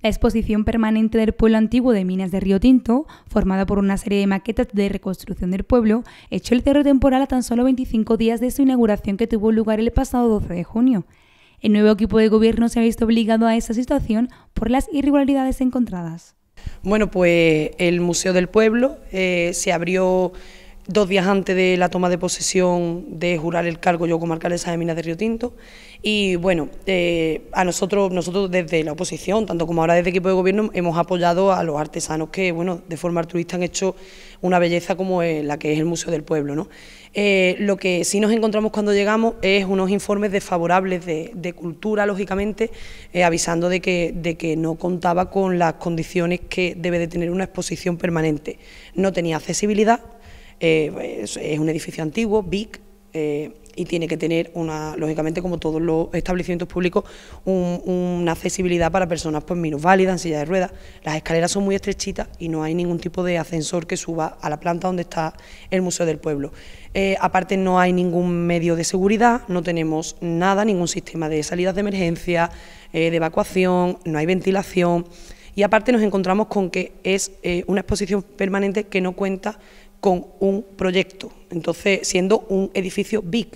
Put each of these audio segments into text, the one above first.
La exposición permanente del pueblo antiguo de Minas de Río Tinto, formada por una serie de maquetas de reconstrucción del pueblo, echó el cerro temporal a tan solo 25 días de su inauguración que tuvo lugar el pasado 12 de junio. El nuevo equipo de gobierno se ha visto obligado a esa situación por las irregularidades encontradas. Bueno, pues el Museo del Pueblo eh, se abrió dos días antes de la toma de posesión de jurar el cargo yo como alcalde de Minas de Río Tinto. Y bueno, eh, a nosotros, nosotros desde la oposición, tanto como ahora desde equipo de gobierno, hemos apoyado a los artesanos que, bueno, de forma altruista han hecho una belleza como la que es el Museo del Pueblo. ¿no? Eh, lo que sí nos encontramos cuando llegamos es unos informes desfavorables de, cultura, lógicamente, eh, avisando de que, de que no contaba con las condiciones que debe de tener una exposición permanente. No tenía accesibilidad, eh, es, un edificio antiguo, big, eh, y tiene que tener, una, lógicamente, como todos los establecimientos públicos, una accesibilidad para personas pues, minusválidas, en silla de ruedas. Las escaleras son muy estrechitas y no hay ningún tipo de ascensor que suba a la planta donde está el Museo del Pueblo. Eh, aparte, no hay ningún medio de seguridad, no tenemos nada, ningún sistema de salidas de emergencia, de evacuación, no hay ventilación. Y aparte nos encontramos con que es una exposición permanente que no cuenta con un proyecto, entonces siendo un edificio big.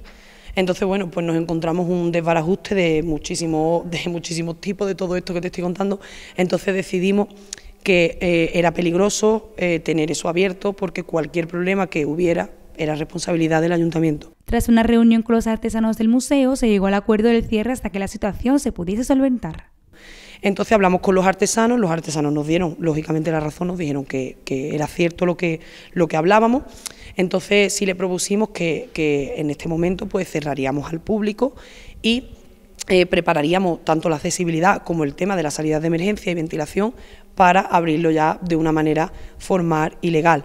Entonces, bueno, pues nos encontramos un desbarajuste de muchísimo, de tipos de todo esto que te estoy contando. Entonces decidimos que eh, era peligroso eh, tener eso abierto porque cualquier problema que hubiera era responsabilidad del ayuntamiento. Tras una reunión con los artesanos del museo, se llegó al acuerdo del cierre hasta que la situación se pudiese solventar. Entonces hablamos con los artesanos, los artesanos nos dieron, lógicamente, la razón, nos dijeron que, era cierto lo que, lo que hablábamos. Entonces sí le propusimos que, en este momento pues cerraríamos al público y eh, prepararíamos tanto la accesibilidad como el tema de la salida de emergencia y ventilación para abrirlo ya de una manera formal y legal.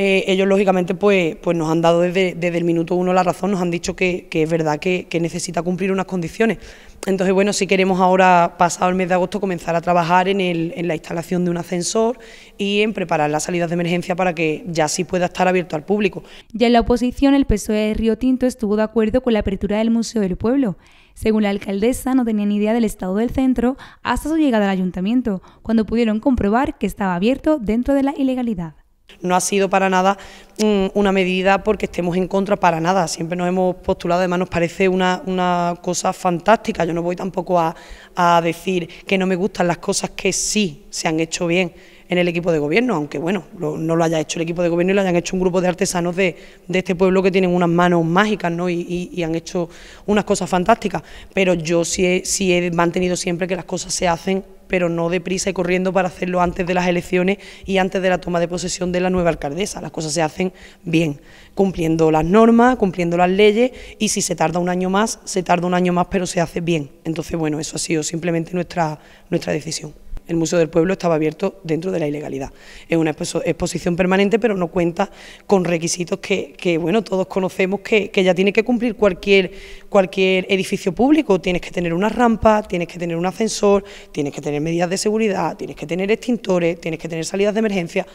Eh, ellos lógicamente pues, pues, nos han dado desde, el minuto uno la razón, nos han dicho que, es verdad que, necesita cumplir unas condiciones. Entonces, bueno, si queremos ahora, pasado el mes de agosto, comenzar a trabajar en, la instalación de un ascensor y en preparar las salidas de emergencia para que ya sí pueda estar abierto al público. Ya en la oposición, el PSOE de Río Tinto estuvo de acuerdo con la apertura del Museo del Pueblo. Según la alcaldesa, no tenían idea del estado del centro hasta su llegada al ayuntamiento, cuando pudieron comprobar que estaba abierto dentro de la ilegalidad. No ha sido para nada mm, una medida porque estemos en contra, para nada. Siempre nos hemos postulado, además nos parece una, una cosa fantástica. Yo no voy tampoco a, a decir que no me gustan las cosas que sí se han hecho bien en el equipo de gobierno, aunque bueno, no lo haya hecho el equipo de gobierno y lo hayan hecho un grupo de artesanos de, este pueblo que tienen unas manos mágicas ¿no? y, han hecho unas cosas fantásticas, pero yo sí he, sí he mantenido siempre que las cosas se hacen pero no deprisa y corriendo para hacerlo antes de las elecciones y antes de la toma de posesión de la nueva alcaldesa. Las cosas se hacen bien, cumpliendo las normas, cumpliendo las leyes y si se tarda un año más, se tarda un año más, pero se hace bien. Entonces, bueno, eso ha sido simplemente nuestra, nuestra decisión. El Museo del Pueblo estaba abierto dentro de la ilegalidad. Es una exposición permanente, pero no cuenta con requisitos que, bueno, todos conocemos que, ya tiene que cumplir cualquier, cualquier edificio público. Tienes que tener una rampa, tienes que tener un ascensor, tienes que tener medidas de seguridad, tienes que tener extintores, tienes que tener salidas de emergencia.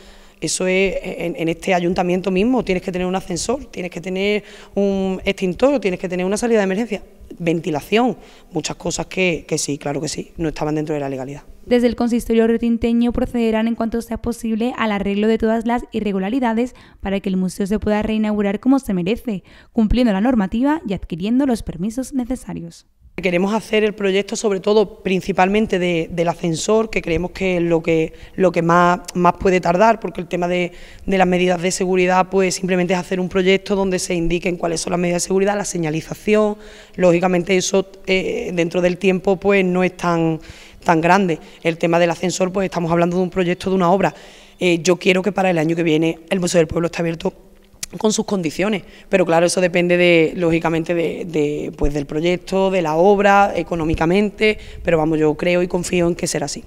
Eso es en, este ayuntamiento mismo, tienes que tener un ascensor, tienes que tener un extintor, tienes que tener una salida de emergencia, ventilación, muchas cosas que, que sí, claro que sí, no estaban dentro de la legalidad. Desde el consistorio retinteño procederán en cuanto sea posible al arreglo de todas las irregularidades para que el museo se pueda reinaugurar como se merece, cumpliendo la normativa y adquiriendo los permisos necesarios. Queremos hacer el proyecto sobre todo principalmente del ascensor, que creemos que es lo que, lo que más, puede tardar, porque el tema de, las medidas de seguridad pues simplemente es hacer un proyecto donde se indiquen cuáles son las medidas de seguridad, la señalización, lógicamente eso eh, dentro del tiempo pues no es tan, tan grande. El tema del ascensor pues estamos hablando de un proyecto, de una obra. Eh, yo quiero que para el año que viene el Museo del Pueblo esté abierto con sus condiciones, pero claro, eso depende de, lógicamente, de, pues del proyecto, de la obra, económicamente, pero vamos, yo creo y confío en que será así.